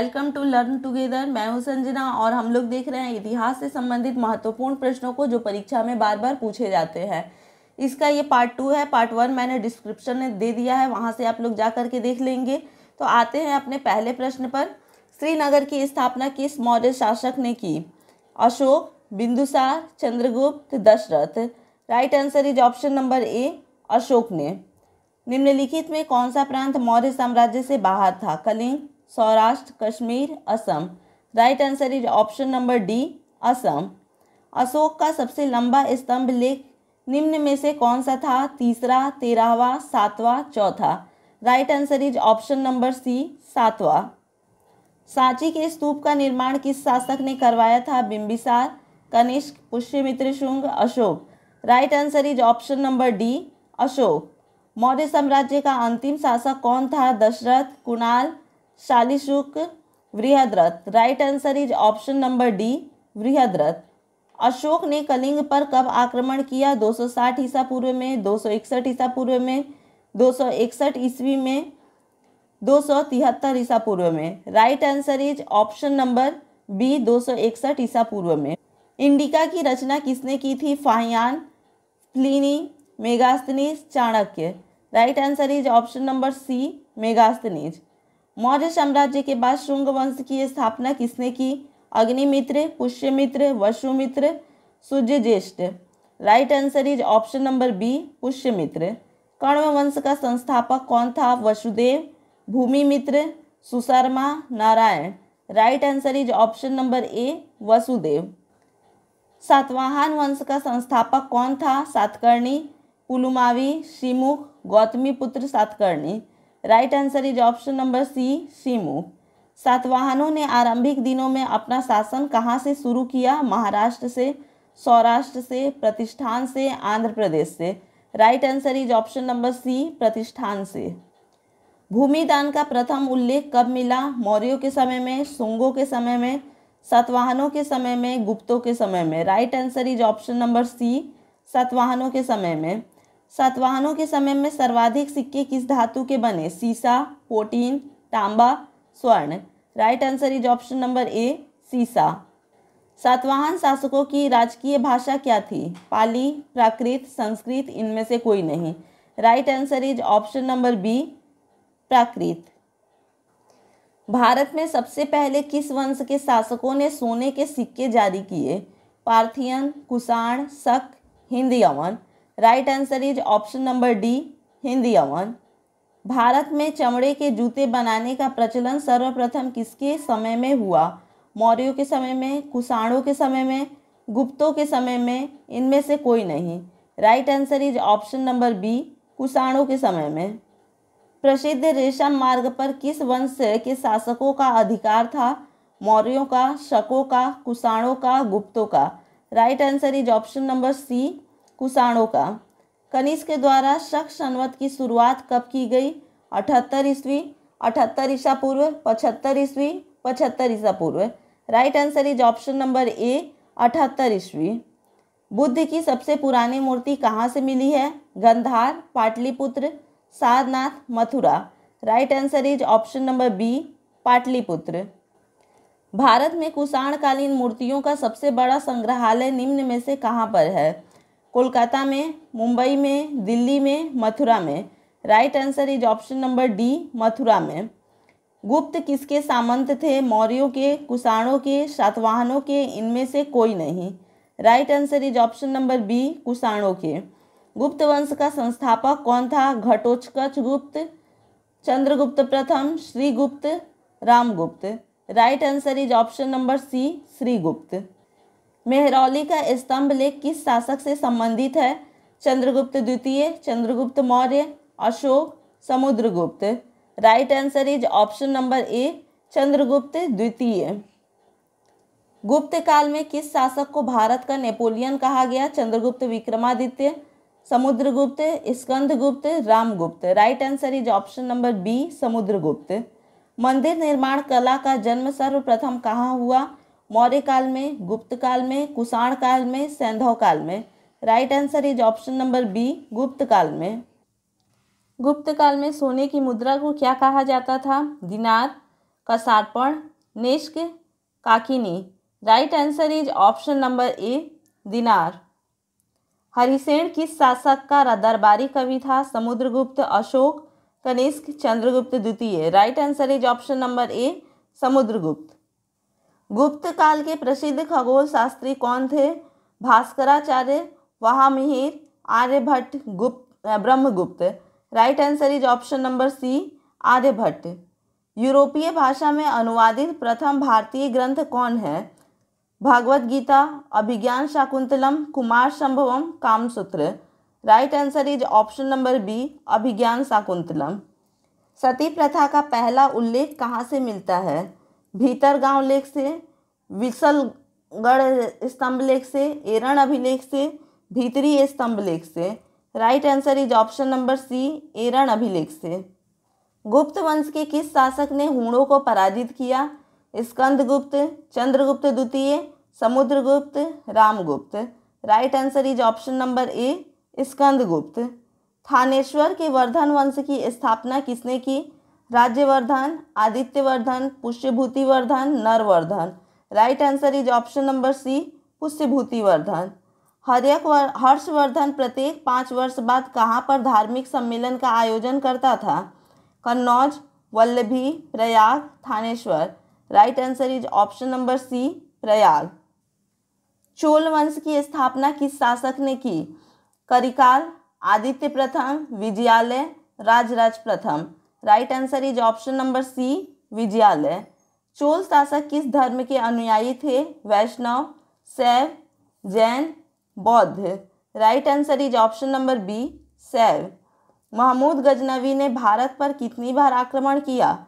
welcome to learn together मैं हूं संजना और हम लोग देख रहे हैं इतिहास से संबंधित महत्वपूर्ण प्रश्नों को जो परीक्षा में बार बार पूछे जाते हैं इसका ये पार्ट टू है पार्ट वन मैंने डिस्क्रिप्शन में दे दिया है वहां से आप लोग जा करके देख लेंगे तो आते हैं अपने पहले प्रश्न पर श्रीनगर की स्थापना किस मौर्य शासक ने की Ashoka Bindusara Chandragupta Dasharatha right answer is option number A Ashoka ने निम्नलिखित में कौन सा प्रांत मौर्य साम्राज्य से बाहर था Kalinga Saurashtra Kashmir Assam right answer is option number D Assam Ashoka का सबसे लंबा स्तंभ लेख निम्न में से कौन सा था तीसरा तेरहवा सातवा चौथा right answer is option number C सातवा सांची के स्तूप का निर्माण किस शासक ने करवाया था Bimbisara Kanishka Pushyamitra Shunga Ashoka right answer is option number D Ashoka Maurya साम्राज्य का अंतिम शासक कौन था Dasharatha Kunala Shalishuka Brihadratha right answer is option number D Brihadratha Ashoka ने कलिंग पर कब आक्रमण किया 260 ईसा पूर्व में 261 ईसा पूर्व में 261 ईस्वी में 273 ईसा पूर्व में right answer is option number B 261 ईसा पूर्व में इंडिका की रचना किसने की थी Fahien Pliny Megasthenes Chanakya right answer is option number C Megasthenes Maurya साम्राज्य के बाद शुंग वंश की स्थापना किसने की अग्निमित्र Pushyamitra Vasumitra Surya Jyeshtha right answer is option number B Pushyamitra Kanva वंश का संस्थापक कौन था Vasudeva Bhumimitra Susharma Narayana right answer is option number A Vasudeva Satavahana वंश का संस्थापक कौन था Satakarni Pulumavi Simuka Gautamiputra Satakarni right answer is option number C Simu सातवाहनों ने आरंभिक दिनों में अपना शासन कहाँ से शुरू किया महाराष्ट्र से सौराष्ट्र से प्रतिष्ठान से आंध्र प्रदेश से right answer is option number C Pratishthana से भूमिदान का प्रथम उल्लेख कब मिला मौर्यों के समय में सुंगों के समय में सातवाहनों के समय में गुप्तों के समय में right answer is option number C सातवाहनों के समय में सातवाहनों के समय में सर्वाधिक सिक्के किस धातु के बने सीसा पोटीन तांबा स्वर्ण right answer is option number A सीसा सातवाहन शासकों की राजकीय भाषा क्या थी पाली प्राकृत संस्कृत इनमें से कोई नहीं right answer is option number B Prakrit Bharat में सबसे पहले किस वंश के शासकों ने सोने के सिक्के जारी किए Parthian Kushan Shaka Hind Yavana right answer is option number D हिंदी अवन भारत में चमड़े के जूते बनाने का प्रचलन सर्वप्रथम किसके समय में हुआ मौर्यों के समय में कुषाणों के समय में गुप्तों के समय में इनमें से कोई नहीं right answer is option number B कुषाणों के समय में प्रसिद्ध रेशम मार्ग पर किस वंश के शासकों का अधिकार था मौर्यों का शकों का कुषाणों का गुप्तों का right answer is option number C कुषाणों का कनिष्क के द्वारा शक सनवत की शुरुआत कब की गई अठहत्तर ईस्वी अठहत्तर ईसा पूर्व पचहत्तर ईस्वी पचहत्तर ईसा पूर्व right answer is option number A अठहत्तर ईस्वी बुद्ध की सबसे पुरानी मूर्ति कहाँ से मिली है Gandhara Pataliputra Sarnath Mathura right answer is option number B Pataliputra Bharat में कुषाणकालीन मूर्तियों का सबसे बड़ा संग्रहालय निम्न में से कहाँ पर है कोलकाता में मुंबई में दिल्ली में मथुरा में right answer is option number D Mathura में गुप्त किसके सामंत थे मौर्यों के कुषाणों के सातवाहनों के इनमें से कोई नहीं right answer is option number B कुषाणों के गुप्त वंश का संस्थापक कौन था घटोत्कच गुप्त चंद्रगुप्त प्रथम Shrigupta Ramagupta right answer is option number C Shrigupta Mehrauli का स्तंभ लेख किस शासक से संबंधित है चंद्रगुप्त द्वितीय Chandragupta Maurya Ashoka Samudragupta right answer is option number A Chandragupta द्वितीय गुप्त काल में किस शासक को भारत का नेपोलियन कहा गया Chandragupta Vikramaditya Samudragupta Skandagupta Ramagupta right answer is option number B Samudragupta मंदिर निर्माण कला का जन्म सर्वप्रथम कहाँ हुआ मौर्य काल में गुप्त काल में कुषाण काल में सैंधव काल में right answer is option number B Gupta काल में गुप्त काल में सोने की मुद्रा को क्या कहा जाता था दिनार कसार्पण निष्क काकिनी right answer is option number A dinar Harisena किस शासक का दरबारी कवि था समुद्रगुप्त अशोक कनिष्क चंद्रगुप्त द्वितीय right answer is option number A Samudragupta Gupta काल के प्रसिद्ध खगोल शास्त्री कौन थे Bhaskaracharya Varahamihira Aryabhata Gupta Brahmagupta right answer is option number C Aryabhata यूरोपीय भाषा में अनुवादित प्रथम भारतीय ग्रंथ कौन है Bhagavad Gita Abhijnana Shakuntalam Kumarasambhavam Kamasutra right answer is option number B Abhijnana Shakuntalam sati प्रथा का पहला उल्लेख कहाँ से मिलता है भीतर गांव लेख से विसलगढ़ स्तंभ लेख से एरण अभिलेख से भीतरी स्तंभ लेख से right answer is option number C Eran अभिलेख से गुप्त वंश के किस शासक ने हूणों को पराजित किया स्कंदगुप्त चंद्रगुप्त द्वितीय Samudragupta Ramagupta right answer is option number A Skandagupta Thanesar के वर्धन वंश की स्थापना किसने की Rajyavardhana Adityavardhana Pushyabhutivardhana Naravardhana right answer is option number C Pushyabhutivardhana हरियक हर्षवर्धन प्रत्येक पाँच वर्ष बाद कहाँ पर धार्मिक सम्मेलन का आयोजन करता था Kannauj Vallabhi Prayag Thanesar right answer is option number C Prayag Chola वंश की स्थापना किस शासक ने की करिकाल आदित्य प्रथम विजयालय राजराज प्रथम right answer is option number C Vijayalaya Chola शासक किस धर्म के अनुयायी थे वैष्णव Shaiva Jain Bauddha right answer is option number B Shaiva Mahmud Ghaznavi ने भारत पर कितनी बार आक्रमण किया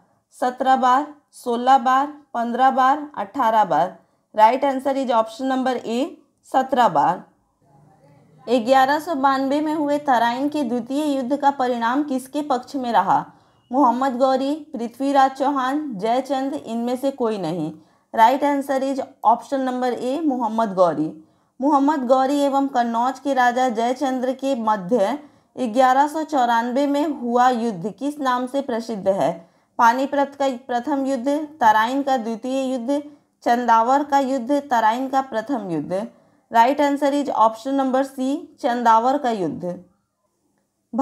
सत्रह बार सोलह बार पंद्रह बार अट्ठारह बार right answer is option number A सत्रह बार ग्यारह सौ बानवे में हुए तराइन के द्वितीय युद्ध का परिणाम किसके पक्ष में रहा मोहम्मद गौरी पृथ्वीराज चौहान जयचंद इनमें से कोई नहीं right answer is option number A Mohammad Ghori Mohammad Ghori एवं कन्नौज के राजा जयचंद्र के मध्य ग्यारह में हुआ युद्ध किस नाम से प्रसिद्ध है पानीपत का प्रथम युद्ध तराइन का द्वितीय युद्ध चंदावर का युद्ध तराइन का प्रथम युद्ध right answer is option number C Chandawar का युद्ध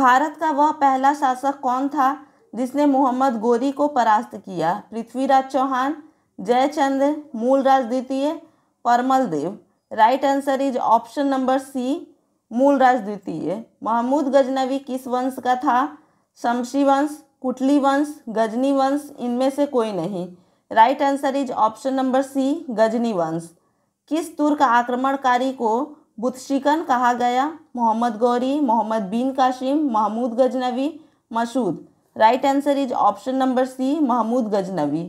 भारत का वह पहला शासक कौन था जिसने मोहम्मद गोरी को परास्त किया पृथ्वीराज चौहान जयचंद मूलराज द्वितीय Paramal Dev right answer is option number C Mulraj द्वितीय महमूद गजनवी किस वंश का था शमशी वंश कुटली वंश गजनी वंश इनमें से कोई नहीं right answer is option number C Ghazni वंश किस तुर्क आक्रमणकारी को बुतशिकन कहा गया Mohammad Ghori Mohammad bin Qasim Mahmud Ghaznavi Masud right answer is option number C Mahmud Ghaznavi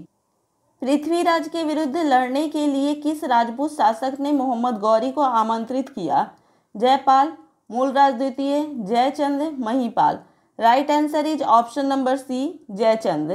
Prithviraj के विरुद्ध लड़ने के लिए किस राजपूत शासक ने मोहम्मद गौरी को आमंत्रित किया जयपाल मूलराज द्वितीय Jaichand Mahipal right answer is option number C Jaichand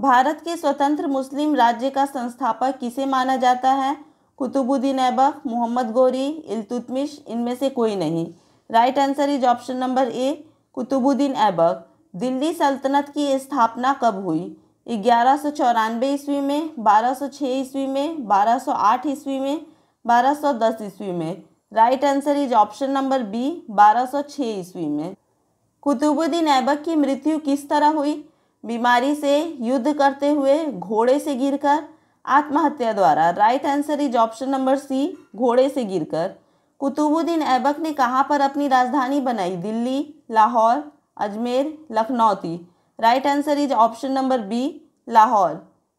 Bharat के स्वतंत्र मुस्लिम राज्य का संस्थापक किसे माना जाता है कुतुबुद्दीन ऐबक मोहम्मद गौरी इलतुतमिश इनमें से कोई नहीं right answer is option number A Qutbuddin Aibak Delhi सल्तनत की स्थापना कब हुई ग्यारह सौ चौरानवे ईस्वी में बारह सौ छः ईस्वी में बारह सौ आठ ईस्वी में बारह सौ दस ईस्वी में right answer is option number B बारह सौ छः ईस्वी में कुतुबुद्दीन ऐबक की मृत्यु किस तरह हुई बीमारी से युद्ध करते हुए घोड़े से गिरकर आत्महत्या द्वारा right answer is option number C घोड़े से गिरकर कुतुबुद्दीन ऐबक ने कहाँ पर अपनी राजधानी बनाई दिल्ली लाहौर अजमेर लखनऊ थी right answer is option number B Lahore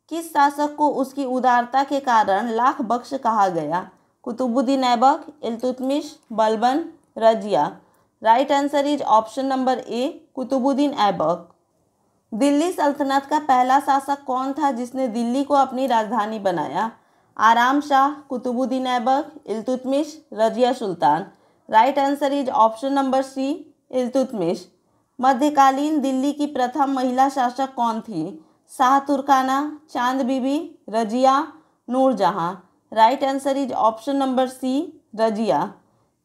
किस शासक को उसकी उदारता के कारण लाख बख्श कहा गया Qutbuddin Aibak Iltutmish Balban Razia right answer is option number A Qutbuddin Aibak Delhi सल्तनत का पहला शासक कौन था जिसने दिल्ली को अपनी राजधानी बनाया Aram Shah Qutbuddin Aibak Iltutmish Razia Sultan right answer is option number C Iltutmish मध्यकालीन दिल्ली की प्रथम महिला शासक कौन थी Shah Turkan Chand Bibi Razia Noorjahan right answer is option number C Razia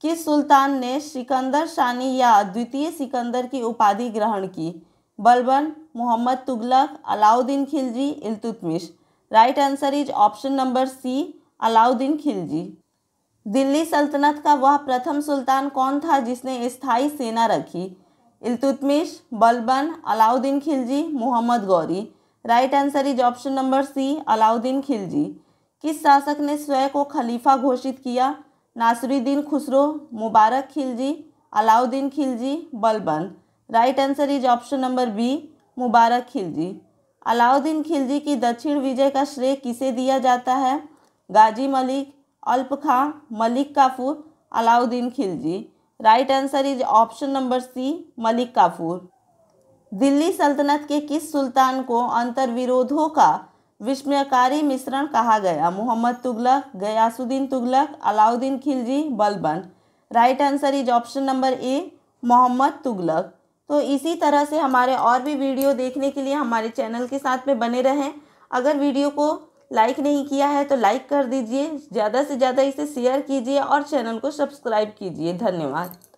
किस सुल्तान ने सिकंदर शानी या द्वितीय सिकंदर की उपाधि ग्रहण की Balban Mohammad Tughlaq Alauddin Khilji Iltutmish right answer is option number C Alauddin Khilji Delhi सल्तनत का वह प्रथम सुल्तान कौन था जिसने स्थायी सेना रखी Iltutmish Balban Alauddin Khilji Mohammad Ghori right answer is option number C Alauddin Khilji किस शासक ने स्वयं को खलीफा घोषित किया Nasiruddin Khusro Mubarak Khilji Alauddin Khilji Balban right answer is option number B Mubarak Khilji Alauddin Khilji की दक्षिण विजय का श्रेय किसे दिया जाता है Ghazi Malik Alp Khan Malik Kafur Alauddin Khilji right answer is option number C Malik Kafur Delhi सल्तनत के किस सुल्तान को अंतर्विरोधों का विस्मयकारी मिश्रण कहा गया Mohammad Tughlaq Ghiyasuddin Tughlaq Alauddin Khilji Balban right answer is option number A Mohammad Tughlaq तो इसी तरह से हमारे और भी वीडियो देखने के लिए हमारे चैनल के साथ में बने रहें अगर वीडियो को लाइक नहीं किया है तो लाइक कर दीजिए ज़्यादा से ज़्यादा इसे शेयर कीजिए और चैनल को सब्सक्राइब कीजिए धन्यवाद